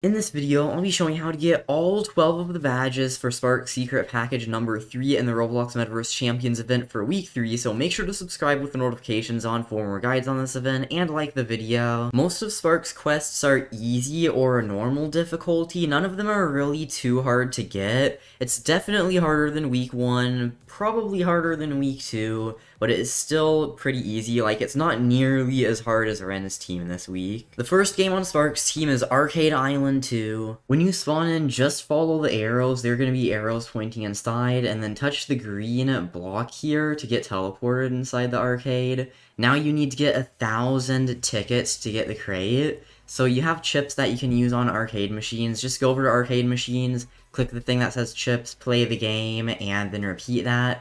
In this video, I'll be showing how to get all 12 of the badges for Spark Secret Package number 3 in the Roblox Metaverse Champions event for week 3, so make sure to subscribe with the notifications on for more guides on this event and like the video. Most of Spark's quests are easy or normal difficulty, none of them are really too hard to get. It's definitely harder than week 1, probably harder than week 2, but it is still pretty easy. Like, it's not nearly as hard as Ren's team this week. The first game on Spark's team is Arcade Island 2. When you spawn in, just follow the arrows. There are going to be arrows pointing inside, and then touch the green block here to get teleported inside the arcade. Now you need to get a thousand tickets to get the crate. So you have chips that you can use on arcade machines. Just go over to arcade machines, click the thing that says chips, play the game, and then repeat that.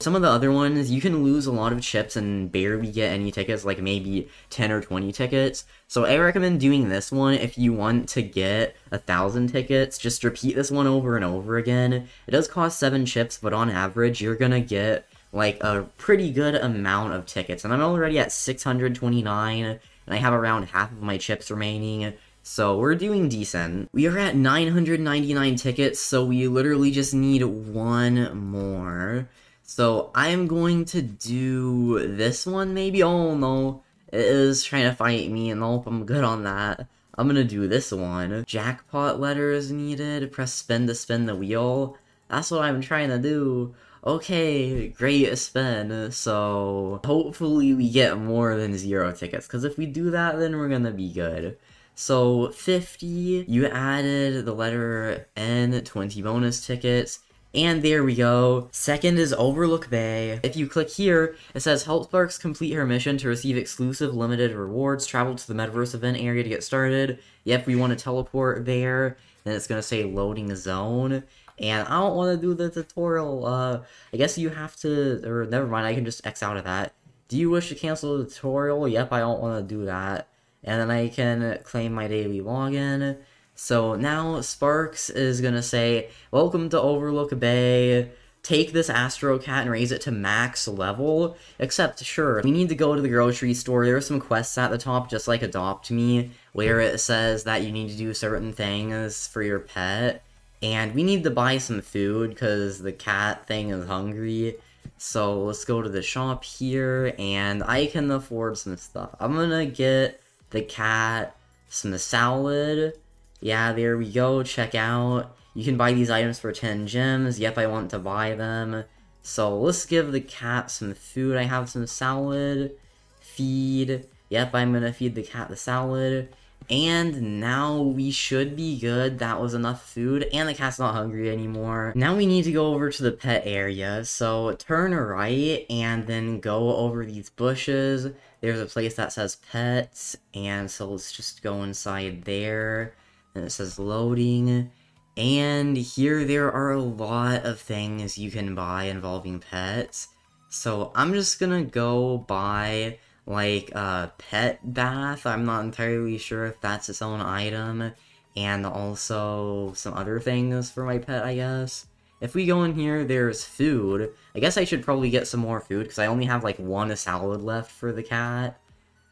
Some of the other ones, you can lose a lot of chips and barely get any tickets, like maybe 10 or 20 tickets. So I recommend doing this one if you want to get a thousand tickets. Just repeat this one over and over again. It does cost seven chips, but on average, you're gonna get like a pretty good amount of tickets. And I'm already at 629, and I have around half of my chips remaining. So we're doing decent. We are at 999 tickets, so we literally just need one more. So I am going to do this one maybe. Oh no, it is trying to fight me and I hope I'm good on that. I'm gonna do this one. Jackpot letter is needed. Press spin to spin the wheel. That's what I'm trying to do. Okay, great spin. So hopefully we get more than zero tickets because if we do that then we're gonna be good. So 50, you added the letter N, 20 bonus tickets. And there we go. Second is Overlook Bay. If you click here, it says help Sparks complete her mission to receive exclusive limited rewards. Travel to the Metaverse event area to get started. Yep, we want to teleport there. Then it's going to say loading zone. And I don't want to do the tutorial. Uh, I guess you have to, or never mind, I can just X out of that. Do you wish to cancel the tutorial? Yep, I don't want to do that. And then I can claim my daily login. So now Sparks is gonna say, Welcome to Overlook Bay. Take this Astro Cat and raise it to max level. Except, sure, we need to go to the grocery store. There are some quests at the top, just like Adopt Me, where it says that you need to do certain things for your pet. And we need to buy some food because the cat thing is hungry. So let's go to the shop here and I can afford some stuff. I'm gonna get the cat some salad yeah, there we go, check out. You can buy these items for 10 gems, yep, I want to buy them. So let's give the cat some food. I have some salad. Feed. Yep, I'm gonna feed the cat the salad. And now we should be good. That was enough food. And the cat's not hungry anymore. Now we need to go over to the pet area. So turn right and then go over these bushes. There's a place that says pets. And so let's just go inside there and it says loading. And here there are a lot of things you can buy involving pets. So I'm just gonna go buy like a pet bath. I'm not entirely sure if that's its own item. And also some other things for my pet, I guess. If we go in here, there's food. I guess I should probably get some more food because I only have like one salad left for the cat.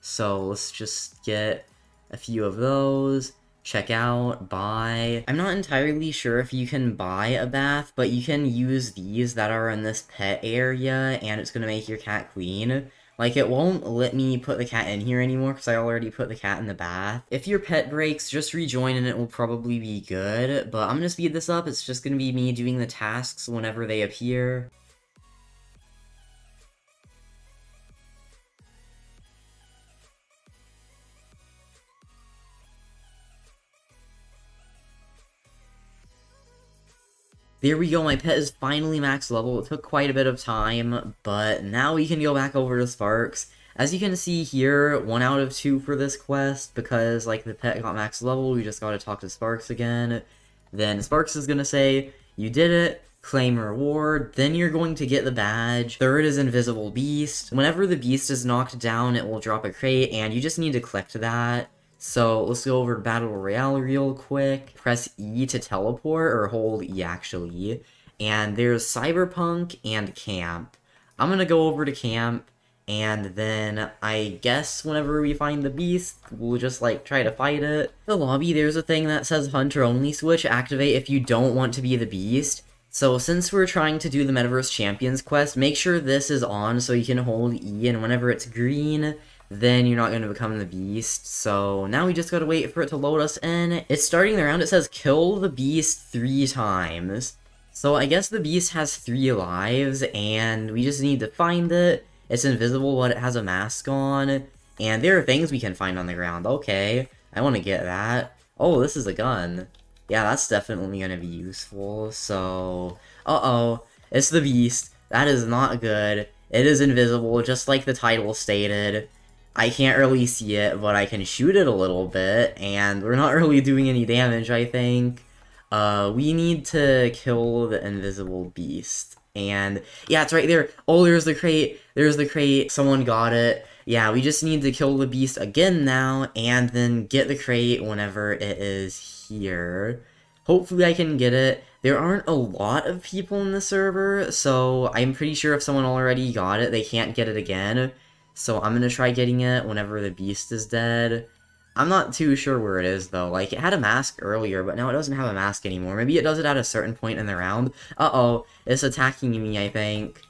So let's just get a few of those check out, buy. I'm not entirely sure if you can buy a bath, but you can use these that are in this pet area and it's gonna make your cat clean. Like, it won't let me put the cat in here anymore because I already put the cat in the bath. If your pet breaks, just rejoin and it will probably be good, but I'm gonna speed this up. It's just gonna be me doing the tasks whenever they appear. There we go, my pet is finally max level. It took quite a bit of time, but now we can go back over to Sparks. As you can see here, 1 out of 2 for this quest, because like the pet got max level, we just gotta talk to Sparks again. Then Sparks is gonna say, you did it, claim reward, then you're going to get the badge. Third is Invisible Beast. Whenever the beast is knocked down, it will drop a crate, and you just need to collect that. So let's go over to Battle Royale real quick. Press E to teleport, or hold E actually. And there's Cyberpunk and Camp. I'm gonna go over to Camp, and then I guess whenever we find the beast, we'll just like try to fight it. The lobby, there's a thing that says Hunter Only Switch, activate if you don't want to be the beast. So since we're trying to do the Metaverse Champions quest, make sure this is on so you can hold E and whenever it's green, then you're not going to become the beast. So now we just gotta wait for it to load us in. It's starting the round, it says kill the beast three times. So I guess the beast has three lives, and we just need to find it. It's invisible, but it has a mask on. And there are things we can find on the ground. Okay, I want to get that. Oh, this is a gun. Yeah, that's definitely going to be useful. So, uh-oh, it's the beast. That is not good. It is invisible, just like the title stated. I can't really see it, but I can shoot it a little bit, and we're not really doing any damage, I think. Uh, we need to kill the invisible beast. And, yeah, it's right there. Oh, there's the crate. There's the crate. Someone got it. Yeah, we just need to kill the beast again now, and then get the crate whenever it is here. Hopefully I can get it. There aren't a lot of people in the server, so I'm pretty sure if someone already got it, they can't get it again. So I'm gonna try getting it whenever the beast is dead. I'm not too sure where it is, though. Like, it had a mask earlier, but now it doesn't have a mask anymore. Maybe it does it at a certain point in the round. Uh-oh, it's attacking me, I think.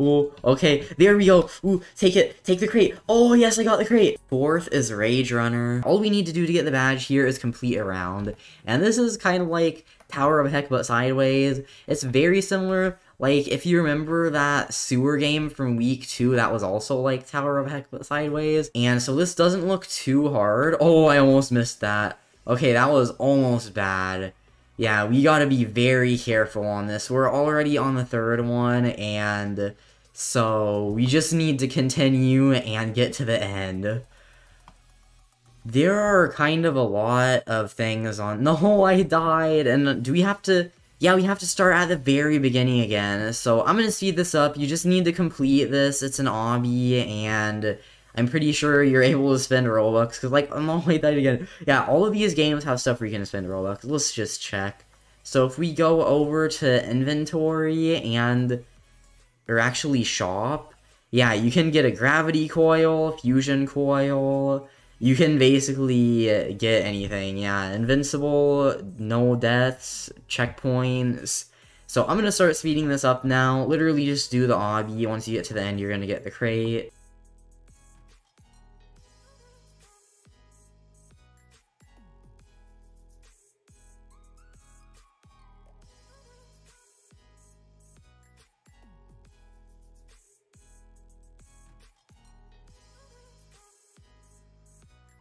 Ooh, okay, there we go. Ooh, take it, take the crate. Oh, yes, I got the crate. Fourth is Rage Runner. All we need to do to get the badge here is complete a round. And this is kind of like Tower of Heck, but sideways. It's very similar. Like, if you remember that sewer game from week two, that was also like Tower of Heck but sideways. And so this doesn't look too hard. Oh, I almost missed that. Okay, that was almost bad. Yeah, we gotta be very careful on this. We're already on the third one, and so we just need to continue and get to the end. There are kind of a lot of things on- No, I died, and do we have to- yeah, we have to start at the very beginning again. So I'm going to speed this up. You just need to complete this. It's an obby, and I'm pretty sure you're able to spend Robux. Because, like, I'm going to play that again. Yeah, all of these games have stuff where you can spend Robux. Let's just check. So if we go over to inventory and, or actually shop, yeah, you can get a gravity coil, fusion coil, you can basically uh, get anything. Yeah, invincible, no deaths, checkpoints. So I'm going to start speeding this up now. Literally just do the obby. Once you get to the end, you're going to get the crate.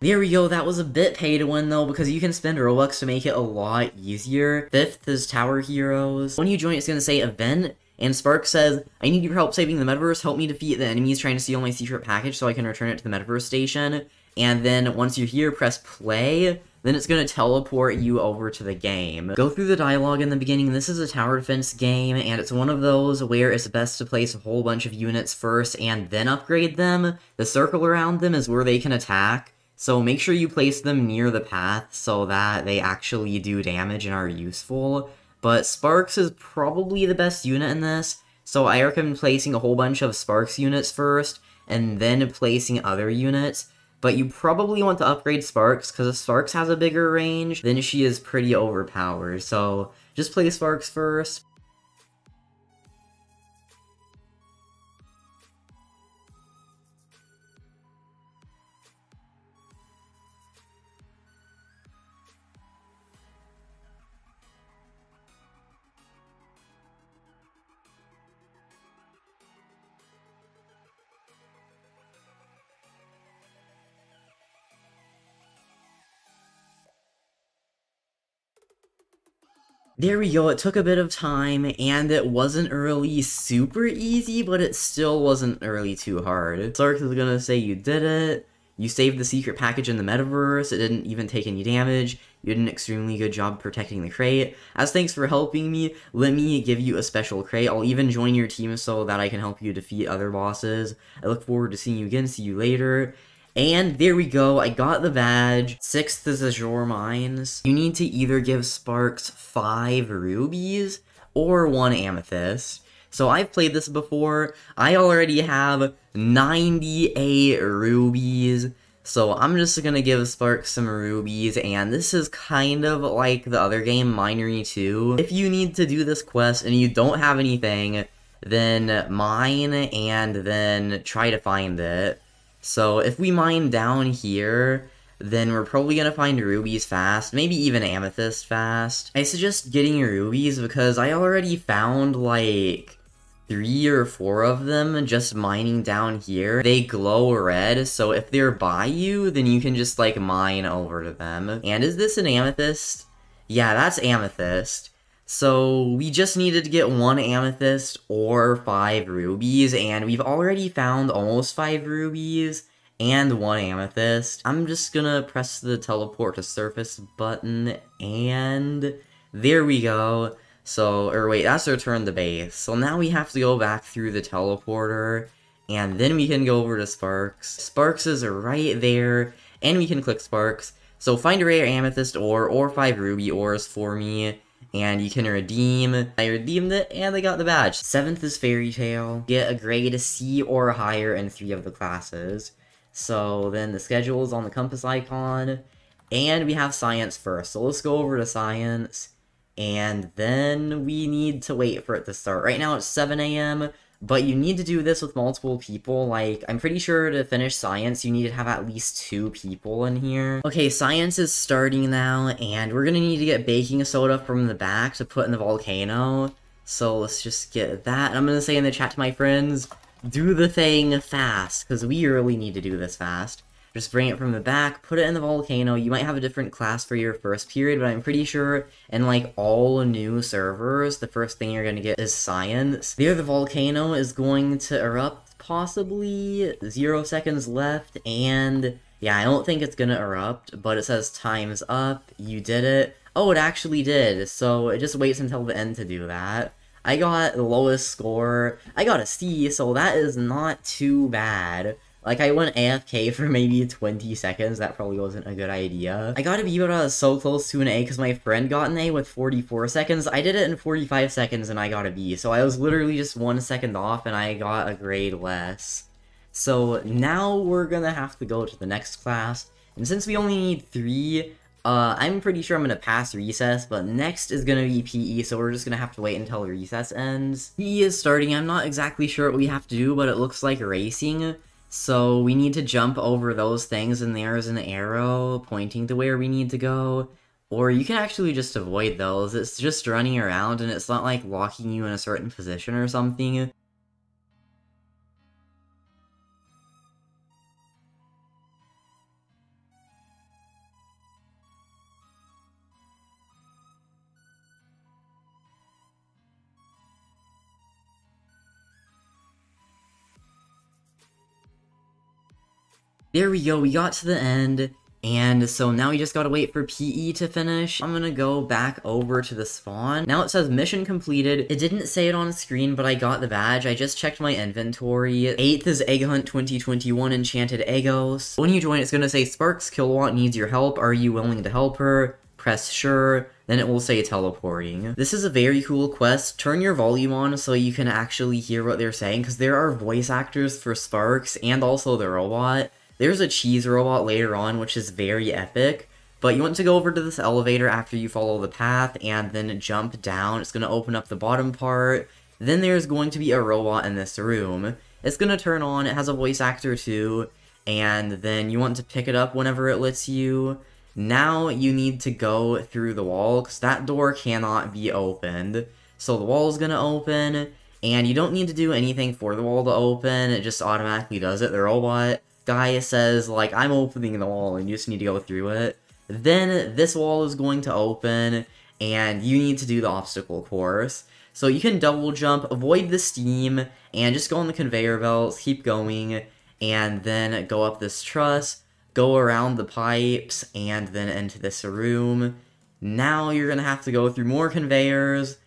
There we go, that was a bit pay to win though, because you can spend Robux to make it a lot easier. Fifth is Tower Heroes. When you join, it's gonna say event, and Spark says, I need your help saving the metaverse, help me defeat the enemies trying to steal my secret package so I can return it to the metaverse station. And then once you're here, press play, then it's going to teleport you over to the game. Go through the dialogue in the beginning. This is a tower defense game, and it's one of those where it's best to place a whole bunch of units first and then upgrade them. The circle around them is where they can attack. So make sure you place them near the path so that they actually do damage and are useful. But Sparks is probably the best unit in this, so I recommend placing a whole bunch of Sparks units first, and then placing other units. But you probably want to upgrade Sparks, because if Sparks has a bigger range, then she is pretty overpowered. So just play Sparks first, there we go, it took a bit of time, and it wasn't really super easy, but it still wasn't really too hard. Sark is gonna say you did it, you saved the secret package in the metaverse, it didn't even take any damage, you did an extremely good job protecting the crate. As thanks for helping me, let me give you a special crate. I'll even join your team so that I can help you defeat other bosses. I look forward to seeing you again, see you later. And there we go, I got the badge. Sixth is Azure Mines. You need to either give Sparks five rubies or one amethyst. So I've played this before. I already have 98 rubies. So I'm just gonna give Sparks some rubies, and this is kind of like the other game, Minery 2. If you need to do this quest and you don't have anything, then mine and then try to find it. So if we mine down here, then we're probably going to find rubies fast, maybe even amethyst fast. I suggest getting rubies because I already found like three or four of them just mining down here. They glow red, so if they're by you, then you can just like mine over to them. And is this an amethyst? Yeah, that's amethyst. So we just needed to get one amethyst or five rubies, and we've already found almost five rubies and one amethyst. I'm just gonna press the teleport to surface button, and there we go. So, or wait, that's return to base. So now we have to go back through the teleporter, and then we can go over to Sparks. Sparks is right there, and we can click Sparks. So find a rare amethyst ore or five ruby ores for me and you can redeem. I redeemed it, and I got the badge. Seventh is Fairy Tale. Get a grade C or higher in three of the classes. So then the schedule is on the compass icon, and we have science first. So let's go over to science, and then we need to wait for it to start. Right now it's 7 a.m., but you need to do this with multiple people, like, I'm pretty sure to finish science, you need to have at least two people in here. Okay, science is starting now, and we're gonna need to get baking soda from the back to put in the volcano. So let's just get that. And I'm gonna say in the chat to my friends, do the thing fast, because we really need to do this fast. Just bring it from the back, put it in the volcano. You might have a different class for your first period, but I'm pretty sure in like all new servers, the first thing you're gonna get is science. There the volcano is going to erupt possibly zero seconds left and yeah, I don't think it's gonna erupt, but it says time's up, you did it. Oh, it actually did, so it just waits until the end to do that. I got the lowest score, I got a C, so that is not too bad. Like, I went AFK for maybe 20 seconds. That probably wasn't a good idea. I got a B, but I was so close to an A because my friend got an A with 44 seconds. I did it in 45 seconds and I got a B. So I was literally just one second off and I got a grade less. So now we're gonna have to go to the next class. And since we only need three, uh, I'm pretty sure I'm gonna pass recess, but next is gonna be PE, so we're just gonna have to wait until recess ends. PE is starting, I'm not exactly sure what we have to do, but it looks like racing. So we need to jump over those things, and there's an arrow pointing to where we need to go. Or you can actually just avoid those. It's just running around, and it's not like locking you in a certain position or something. There we go, we got to the end. And so now we just gotta wait for PE to finish. I'm gonna go back over to the spawn. Now it says mission completed. It didn't say it on screen, but I got the badge. I just checked my inventory. Eighth is Egg Hunt 2021 Enchanted Eggos. When you join, it's gonna say Sparks Kilowatt needs your help. Are you willing to help her? Press sure then it will say teleporting. This is a very cool quest. Turn your volume on so you can actually hear what they're saying because there are voice actors for Sparks and also the robot. There's a cheese robot later on, which is very epic. But you want to go over to this elevator after you follow the path and then jump down. It's going to open up the bottom part. Then there's going to be a robot in this room. It's going to turn on. It has a voice actor too. And then you want to pick it up whenever it lets you. Now you need to go through the wall because that door cannot be opened. So the wall is going to open and you don't need to do anything for the wall to open. It just automatically does it. The robot guy says, like, I'm opening the wall and you just need to go through it, then this wall is going to open and you need to do the obstacle course. So you can double jump, avoid the steam, and just go on the conveyor belts, keep going, and then go up this truss, go around the pipes, and then into this room. Now you're gonna have to go through more conveyors,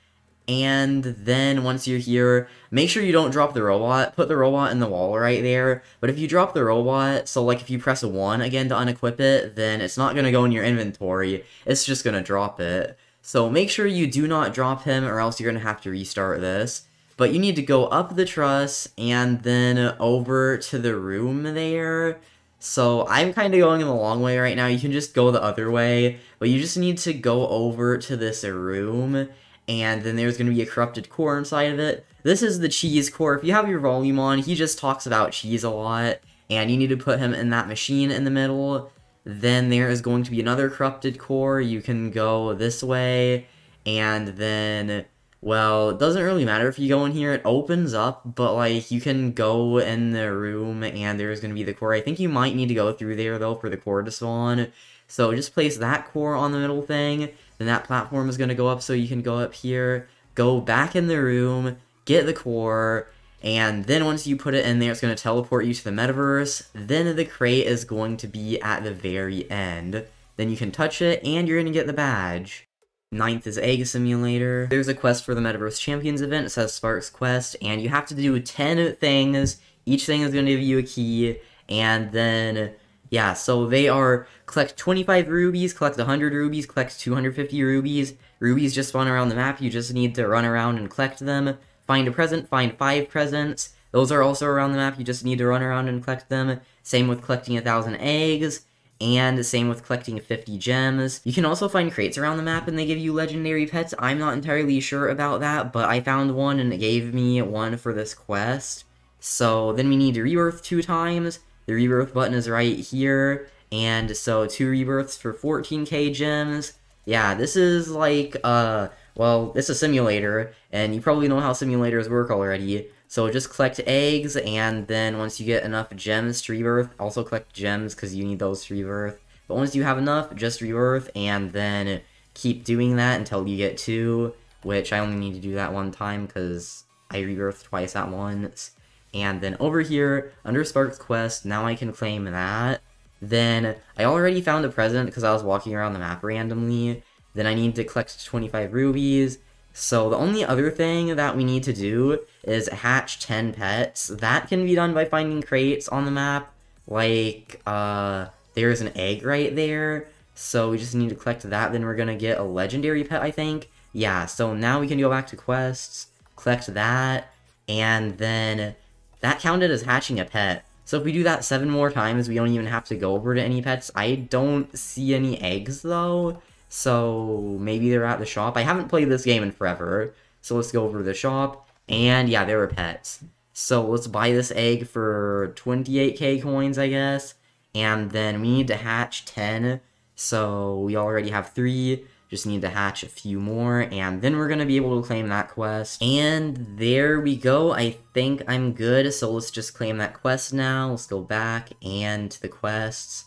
and then once you're here, make sure you don't drop the robot. Put the robot in the wall right there. But if you drop the robot, so like if you press a 1 again to unequip it, then it's not going to go in your inventory. It's just going to drop it. So make sure you do not drop him or else you're going to have to restart this. But you need to go up the truss and then over to the room there. So I'm kind of going in the long way right now. You can just go the other way. But you just need to go over to this room and then there's going to be a corrupted core inside of it. This is the cheese core. If you have your volume on, he just talks about cheese a lot, and you need to put him in that machine in the middle. Then there is going to be another corrupted core. You can go this way, and then, well, it doesn't really matter if you go in here. It opens up, but, like, you can go in the room, and there's going to be the core. I think you might need to go through there, though, for the core to spawn. So just place that core on the middle thing then that platform is going to go up so you can go up here, go back in the room, get the core, and then once you put it in there, it's going to teleport you to the metaverse. Then the crate is going to be at the very end. Then you can touch it, and you're going to get the badge. Ninth is Egg Simulator. There's a quest for the Metaverse Champions event. It says Sparks Quest, and you have to do 10 things. Each thing is going to give you a key, and then yeah, so they are collect 25 rubies, collect 100 rubies, collect 250 rubies. Rubies just spawn around the map. You just need to run around and collect them. Find a present, find five presents. Those are also around the map. You just need to run around and collect them. Same with collecting a thousand eggs and same with collecting 50 gems. You can also find crates around the map and they give you legendary pets. I'm not entirely sure about that, but I found one and it gave me one for this quest. So then we need to rebirth two times, the rebirth button is right here. And so two rebirths for 14k gems. Yeah, this is like, uh, well, this is a simulator, and you probably know how simulators work already. So just collect eggs, and then once you get enough gems to rebirth, also collect gems because you need those to rebirth. But once you have enough, just rebirth, and then keep doing that until you get two, which I only need to do that one time because I rebirthed twice at once. And then over here, under Spark's Quest, now I can claim that. Then I already found a present because I was walking around the map randomly. Then I need to collect 25 rubies. So the only other thing that we need to do is hatch 10 pets. That can be done by finding crates on the map. Like, uh, there's an egg right there. So we just need to collect that. Then we're going to get a legendary pet, I think. Yeah, so now we can go back to quests, collect that. And then that counted as hatching a pet. So if we do that seven more times, we don't even have to go over to any pets. I don't see any eggs, though. So maybe they're at the shop. I haven't played this game in forever. So let's go over to the shop. And yeah, there were pets. So let's buy this egg for 28k coins, I guess. And then we need to hatch 10. So we already have three. Just need to hatch a few more, and then we're going to be able to claim that quest. And there we go. I think I'm good, so let's just claim that quest now. Let's go back and to the quests.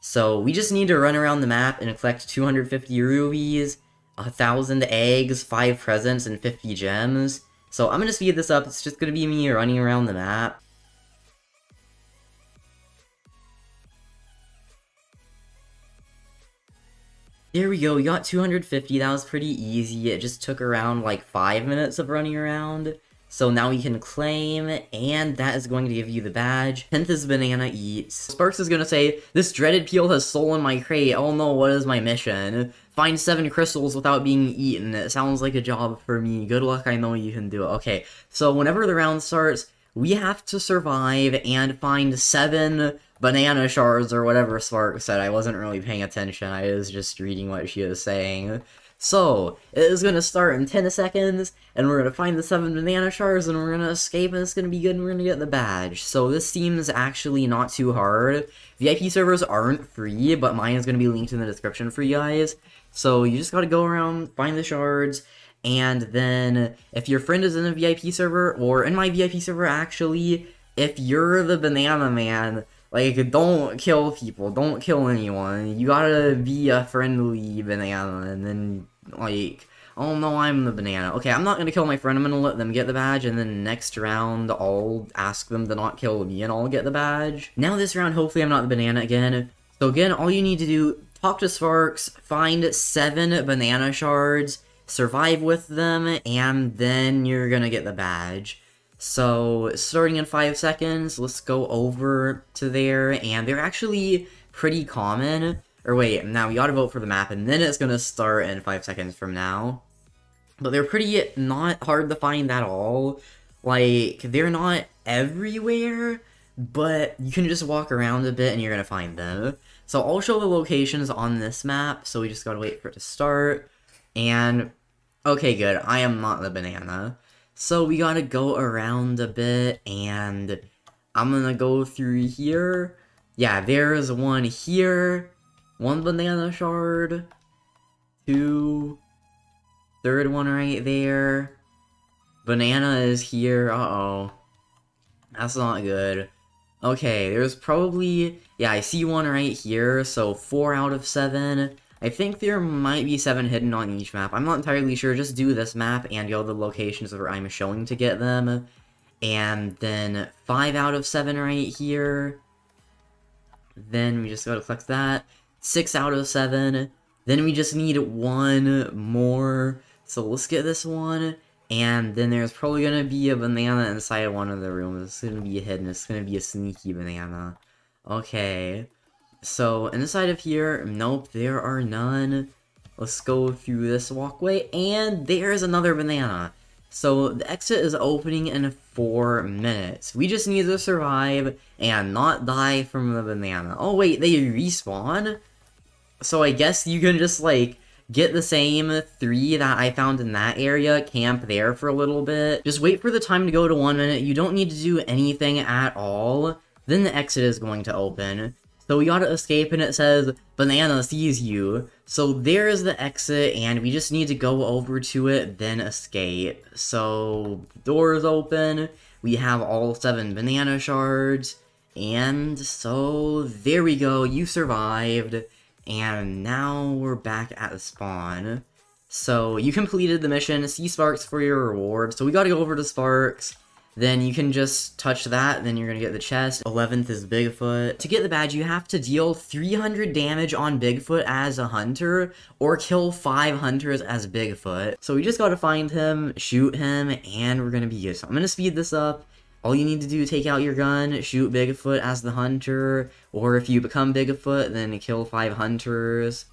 So we just need to run around the map and collect 250 rubies, 1,000 eggs, 5 presents, and 50 gems. So I'm going to speed this up. It's just going to be me running around the map. There we go, we got 250, that was pretty easy, it just took around like 5 minutes of running around. So now we can claim, and that is going to give you the badge. 10th is Banana Eats. Sparks is gonna say, This dreaded peel has stolen my crate, oh no, what is my mission? Find seven crystals without being eaten. It sounds like a job for me. Good luck, I know you can do it. Okay, so whenever the round starts, we have to survive and find seven banana shards or whatever Spark said. I wasn't really paying attention. I was just reading what she was saying. So, it is going to start in 10 seconds, and we're going to find the 7 banana shards, and we're going to escape, and it's going to be good, and we're going to get the badge. So this seems actually not too hard. VIP servers aren't free, but mine is going to be linked in the description for you guys. So you just got to go around, find the shards, and then if your friend is in a VIP server, or in my VIP server actually, if you're the banana man, like, don't kill people. Don't kill anyone. You gotta be a friendly banana, and then, like, oh no, I'm the banana. Okay, I'm not gonna kill my friend. I'm gonna let them get the badge, and then next round, I'll ask them to not kill me, and I'll get the badge. Now this round, hopefully I'm not the banana again. So again, all you need to do, talk to Sparks, find seven banana shards, survive with them, and then you're gonna get the badge. So starting in five seconds, let's go over to there, and they're actually pretty common. Or wait, now we gotta vote for the map, and then it's gonna start in five seconds from now. But they're pretty not hard to find at all. Like, they're not everywhere, but you can just walk around a bit and you're gonna find them. So I'll show the locations on this map, so we just gotta wait for it to start. And, okay good, I am not the banana. So we gotta go around a bit and I'm gonna go through here. Yeah, there's one here. One banana shard. Two. Third one right there. Banana is here. Uh-oh. That's not good. Okay, there's probably... Yeah, I see one right here, so 4 out of 7. I think there might be seven hidden on each map. I'm not entirely sure. Just do this map and go all the locations where I'm showing to get them. And then five out of seven right here. Then we just go to collect that. Six out of seven. Then we just need one more. So let's get this one. And then there's probably going to be a banana inside one of the rooms. It's going to be hidden. It's going to be a sneaky banana. Okay. So inside of here, nope, there are none. Let's go through this walkway, and there's another banana. So the exit is opening in four minutes. We just need to survive and not die from the banana. Oh wait, they respawn? So I guess you can just like get the same three that I found in that area, camp there for a little bit. Just wait for the time to go to one minute. You don't need to do anything at all. Then the exit is going to open. So we gotta escape and it says, Banana sees you. So there's the exit and we just need to go over to it, then escape. So, doors open, we have all seven banana shards, and so there we go, you survived. And now we're back at the spawn. So you completed the mission, see Sparks for your reward. So we gotta go over to Sparks then you can just touch that, then you're gonna get the chest. 11th is Bigfoot. To get the badge, you have to deal 300 damage on Bigfoot as a hunter, or kill 5 hunters as Bigfoot. So we just gotta find him, shoot him, and we're gonna be good. So I'm gonna speed this up. All you need to do, take out your gun, shoot Bigfoot as the hunter, or if you become Bigfoot, then kill 5 hunters.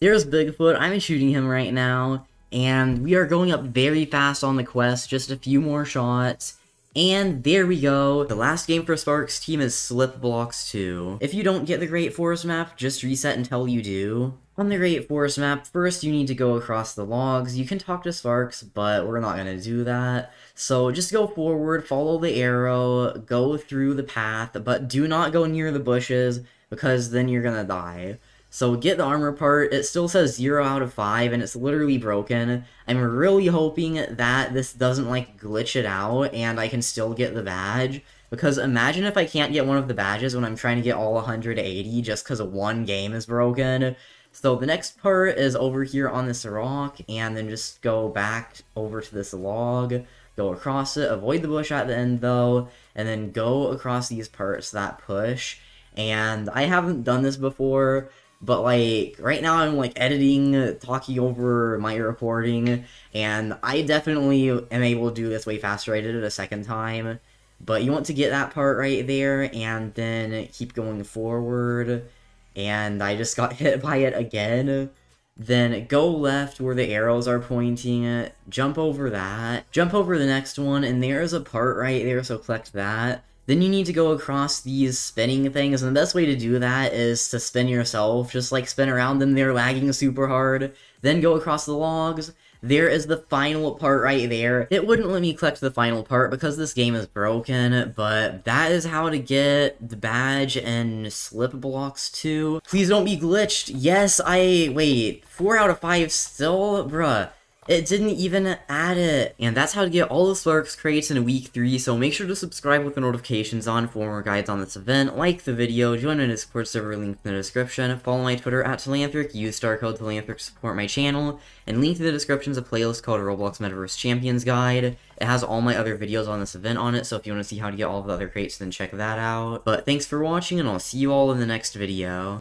There's Bigfoot. I'm shooting him right now. And we are going up very fast on the quest. Just a few more shots. And there we go. The last game for Spark's team is Slip Blocks 2. If you don't get the Great Forest map, just reset until you do. On the Great Forest map, first you need to go across the logs. You can talk to Sparks, but we're not going to do that. So just go forward, follow the arrow, go through the path, but do not go near the bushes because then you're going to die. So get the armor part. It still says 0 out of 5 and it's literally broken. I'm really hoping that this doesn't like glitch it out and I can still get the badge. Because imagine if I can't get one of the badges when I'm trying to get all 180 just because one game is broken. So the next part is over here on this rock and then just go back over to this log. Go across it, avoid the bush at the end though, and then go across these parts that push. And I haven't done this before, but like right now i'm like editing uh, talking over my recording and i definitely am able to do this way faster i did it a second time but you want to get that part right there and then keep going forward and i just got hit by it again then go left where the arrows are pointing jump over that jump over the next one and there is a part right there so collect that then you need to go across these spinning things, and the best way to do that is to spin yourself, just like spin around them, they're lagging super hard, then go across the logs, there is the final part right there. It wouldn't let me collect the final part because this game is broken, but that is how to get the badge and slip blocks too. Please don't be glitched. Yes, I... wait. 4 out of 5 still? Bruh. It didn't even add it. And that's how to get all the sparks crates in week 3, so make sure to subscribe with the notifications on for more guides on this event, like the video, join my Discord server link in the description, follow my Twitter at Talanthric, use star code Talanthric to support my channel, and link to the description is a playlist called Roblox Metaverse Champions Guide. It has all my other videos on this event on it, so if you want to see how to get all of the other crates, then check that out. But thanks for watching, and I'll see you all in the next video.